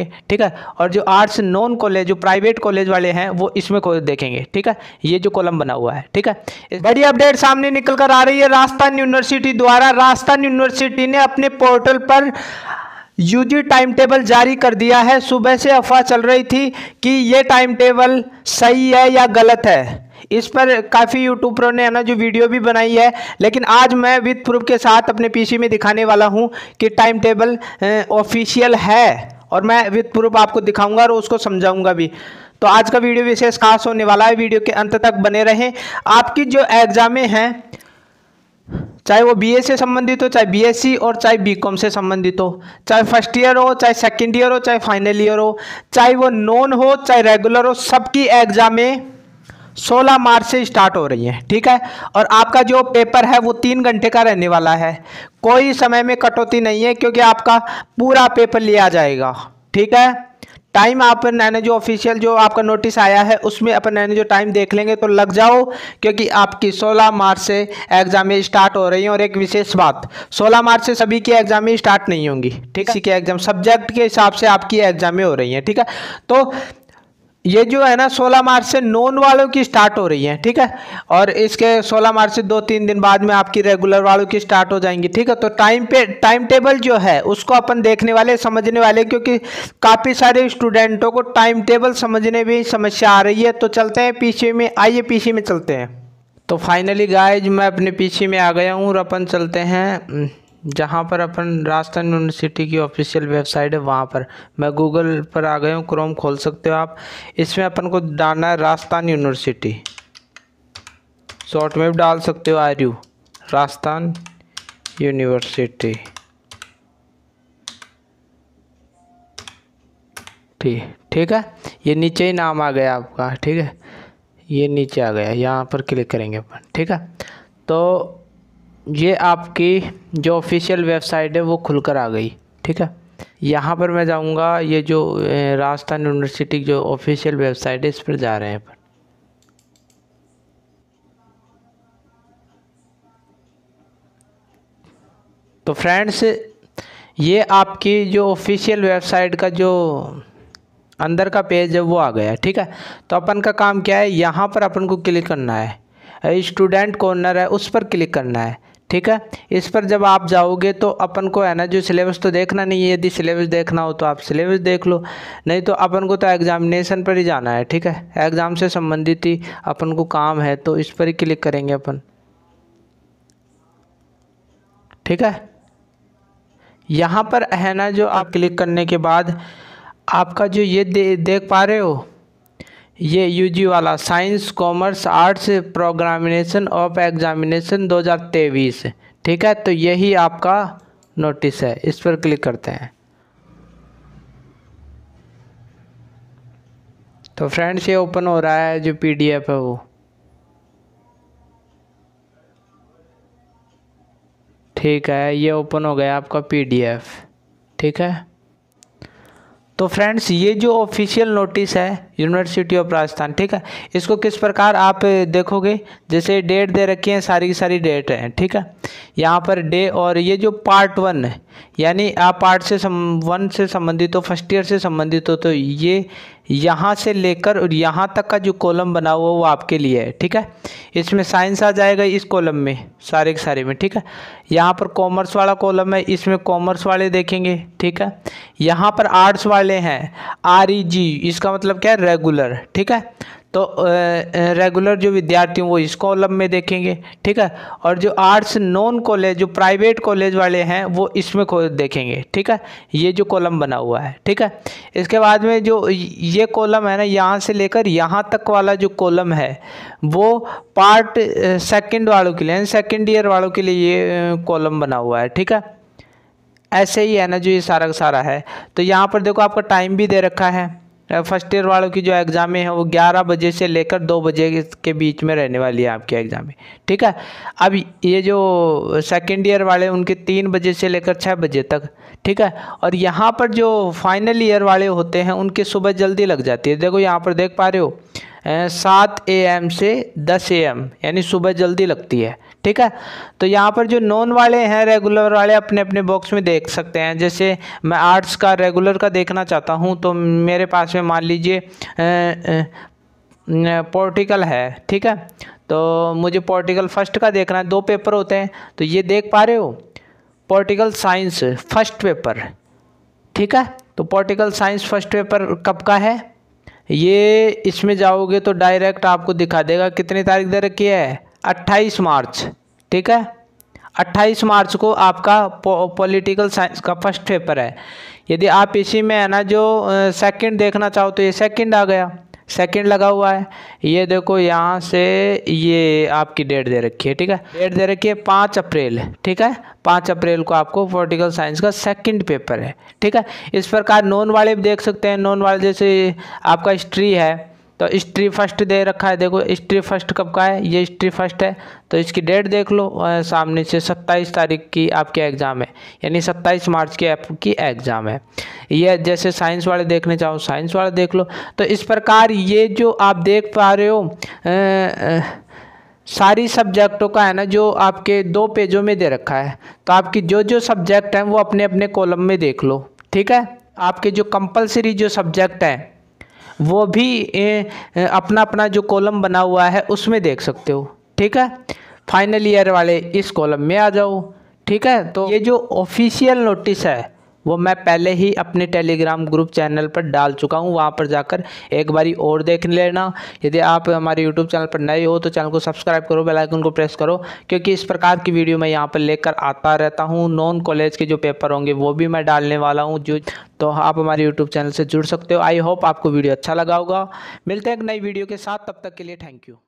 देखेंगे ठीक है और जो आर्ट्स नॉन कॉलेज जो प्राइवेट कॉलेज वाले हैं वो इसमें को देखेंगे ठीक है ये जो कॉलम बना हुआ है ठीक है बड़ी अपडेट सामने निकल कर आ रही है राजस्थान यूनिवर्सिटी द्वारा राजस्थान यूनिवर्सिटी ने अपने पोर्टल पर यूजी टाइम टेबल जारी कर दिया है सुबह से अफवाह चल रही थी कि ये टाइम टेबल सही है या गलत है इस पर काफ़ी यूट्यूबरों ने है ना जो वीडियो भी बनाई है लेकिन आज मैं विथ प्रूफ के साथ अपने पीसी में दिखाने वाला हूं कि टाइम टेबल ऑफिशियल है और मैं विध प्रूफ आपको दिखाऊंगा और उसको समझाऊंगा भी तो आज का वीडियो विशेष खास होने वाला है वीडियो के अंत तक बने रहें आपकी जो एग्ज़ामें हैं चाहे वो बी से संबंधित हो चाहे बी और चाहे बी से संबंधित हो चाहे फर्स्ट ईयर हो चाहे सेकेंड ईयर हो चाहे फाइनल ईयर हो चाहे वो नॉन हो चाहे रेगुलर हो सबकी एग्ज़ामें 16 मार्च से स्टार्ट हो रही है ठीक है और आपका जो पेपर है वो तीन घंटे का रहने वाला है कोई समय में कटौती नहीं है क्योंकि आपका पूरा पेपर लिया जाएगा ठीक है टाइम आप मैंने जो ऑफिशियल जो आपका नोटिस आया है उसमें अपन मैंने जो टाइम देख लेंगे तो लग जाओ क्योंकि आपकी 16 मार्च से एग्जाम स्टार्ट हो रही हैं और एक विशेष बात 16 मार्च से सभी की एग्जाम स्टार्ट नहीं होंगी ठीक है सी के एग्जाम सब्जेक्ट के हिसाब से आपकी एग्जामें हो रही हैं ठीक है तो ये जो है ना 16 मार्च से नॉन वालों की स्टार्ट हो रही है ठीक है और इसके 16 मार्च से दो तीन दिन बाद में आपकी रेगुलर वालों की स्टार्ट हो जाएंगी ठीक है तो टाइम पे टाइम टेबल जो है उसको अपन देखने वाले समझने वाले क्योंकि काफ़ी सारे स्टूडेंटों को टाइम टेबल समझने में समस्या आ रही है तो चलते हैं पीछे में आइए पीछे में चलते हैं तो फाइनली गाइज मैं अपने पीछे में आ गया हूँ और अपन चलते हैं हम्म। जहाँ पर अपन राजस्थान यूनिवर्सिटी की ऑफिशियल वेबसाइट है वहाँ पर मैं गूगल पर आ गया हूँ क्रोम खोल सकते हो आप इसमें अपन को डालना है राजस्थान यूनिवर्सिटी शॉर्ट में भी डाल सकते हो आर यू राजस्थान यूनिवर्सिटी ठीक ठीक है ये नीचे ही नाम आ गया आपका ठीक है ये नीचे आ गया यहाँ पर क्लिक करेंगे अपन ठीक है तो ये आपकी जो ऑफिशियल वेबसाइट है वो खुलकर आ गई ठीक है यहाँ पर मैं जाऊँगा ये जो राजस्थान यूनिवर्सिटी की जो ऑफिशियल वेबसाइट है इस पर जा रहे हैं पर तो फ्रेंड्स ये आपकी जो ऑफिशियल वेबसाइट का जो अंदर का पेज है वो आ गया ठीक है तो अपन का काम क्या है यहाँ पर अपन को क्लिक करना है स्टूडेंट कॉर्नर है उस पर क्लिक करना है ठीक है इस पर जब आप जाओगे तो अपन को है ना जो सिलेबस तो देखना नहीं है यदि सिलेबस देखना हो तो आप सिलेबस देख लो नहीं तो अपन को तो एग्जामिनेशन पर ही जाना है ठीक है एग्ज़ाम से संबंधित ही अपन को काम है तो इस पर ही क्लिक करेंगे अपन ठीक है यहाँ पर है ना जो आप क्लिक करने के बाद आपका जो ये दे, देख पा रहे हो ये यूजी वाला साइंस कॉमर्स आर्ट्स प्रोग्रामिनेशन ऑफ एग्जामिनेशन 2023 ठीक है तो यही आपका नोटिस है इस पर क्लिक करते हैं तो फ्रेंड्स ये ओपन हो रहा है जो पीडीएफ है वो ठीक है ये ओपन हो गया आपका पीडीएफ ठीक है तो फ्रेंड्स ये जो ऑफिशियल नोटिस है यूनिवर्सिटी ऑफ राजस्थान ठीक है इसको किस प्रकार आप देखोगे जैसे डेट दे रखी है सारी की सारी डेट है ठीक है यहाँ पर डे और ये जो पार्ट वन है यानी आप पार्ट से सम वन से संबंधित हो फर्स्ट ईयर से संबंधित हो तो ये यहाँ से लेकर और यहाँ तक का जो कॉलम बना हुआ वो आपके लिए है ठीक है इसमें साइंस आ जाएगा इस कॉलम में सारे के सारे में ठीक है यहाँ पर कॉमर्स वाला कॉलम है इसमें कॉमर्स वाले देखेंगे ठीक है यहाँ पर आर्ट्स वाले हैं आर ई जी इसका मतलब क्या है रेगुलर ठीक है तो रेगुलर जो विद्यार्थी हैं वो इस कॉलम में देखेंगे ठीक है और जो आर्ट्स नॉन कॉलेज जो प्राइवेट कॉलेज वाले हैं वो इसमें देखेंगे ठीक है ये जो कॉलम बना हुआ है ठीक है इसके बाद में जो ये कॉलम है ना यहाँ से लेकर यहाँ तक वाला जो कॉलम है वो पार्ट सेकंड वालों के लिए सेकंड ईयर वालों के लिए ये कॉलम बना हुआ है ठीक है ऐसे ही है ना जो ये सारा का सारा है तो यहाँ पर देखो आपका टाइम भी दे रखा है फर्स्ट ईयर वालों की जो एग्ज़ामें हैं वो 11 बजे से लेकर 2 बजे के बीच में रहने वाली है आपकी एग्ज़ाम ठीक है अब ये जो सेकेंड ईयर वाले उनके तीन बजे से लेकर छः बजे तक ठीक है और यहाँ पर जो फाइनल ईयर वाले होते हैं उनके सुबह जल्दी लग जाती है देखो यहाँ पर देख पा रहे हो सात ए एम से दस ए एम यानी सुबह जल्दी लगती है ठीक है तो यहाँ पर जो नॉन वाले हैं रेगुलर वाले अपने अपने बॉक्स में देख सकते हैं जैसे मैं आर्ट्स का रेगुलर का देखना चाहता हूँ तो मेरे पास में मान लीजिए पोर्टिकल है ठीक है तो मुझे पोर्टिकल फर्स्ट का देखना है दो पेपर होते हैं तो ये देख पा रहे हो पोर्टिकल साइंस फर्स्ट पेपर ठीक है तो पोर्टिकल साइंस फर्स्ट पेपर कब का है ये इसमें जाओगे तो डायरेक्ट आपको दिखा देगा कितनी तारीख दे रखी है अट्ठाईस मार्च ठीक है अट्ठाईस मार्च को आपका पॉलिटिकल साइंस का फर्स्ट पेपर है यदि आप इसी में है ना जो सेकंड देखना चाहो तो ये सेकंड आ गया सेकंड लगा हुआ है ये देखो यहाँ से ये आपकी डेट दे रखी है ठीक है डेट दे रखी है पाँच अप्रैल ठीक है पाँच अप्रैल को आपको पोलिटिकल साइंस का सेकंड पेपर है ठीक है इस प्रकार नॉन वाले भी देख सकते हैं नॉन वाले जैसे आपका हिस्ट्री है तो हिस्ट्री फर्स्ट दे रखा है देखो हिस्ट्री फर्स्ट कब का है ये हिस्ट्री फर्स्ट है तो इसकी डेट देख लो सामने से 27 तारीख की आपकी एग्ज़ाम है यानी 27 मार्च की आपकी एग्ज़ाम है ये जैसे साइंस वाले देखने चाहो साइंस वाले देख लो तो इस प्रकार ये जो आप देख पा रहे हो आ, आ, सारी सब्जेक्टों का है ना जो आपके दो पेजों में दे रखा है तो आपकी जो जो सब्जेक्ट हैं वो अपने अपने कॉलम में देख लो ठीक है आपके जो कंपलसरी जो सब्जेक्ट हैं वो भी अपना अपना जो कॉलम बना हुआ है उसमें देख सकते हो ठीक है फाइनल ईयर वाले इस कॉलम में आ जाओ ठीक है तो ये जो ऑफिशियल नोटिस है वो मैं पहले ही अपने टेलीग्राम ग्रुप चैनल पर डाल चुका हूँ वहाँ पर जाकर एक बारी और देख लेना यदि आप हमारे यूट्यूब चैनल पर नए हो तो चैनल को सब्सक्राइब करो बेल आइकन को प्रेस करो क्योंकि इस प्रकार की वीडियो मैं यहाँ पर लेकर आता रहता हूँ नॉन कॉलेज के जो पेपर होंगे वो भी मैं डालने वाला हूँ जो तो आप हमारे यूट्यूब चैनल से जुड़ सकते हो आई होप आपको वीडियो अच्छा लगा होगा मिलते हैं एक नई वीडियो के साथ तब तक के लिए थैंक यू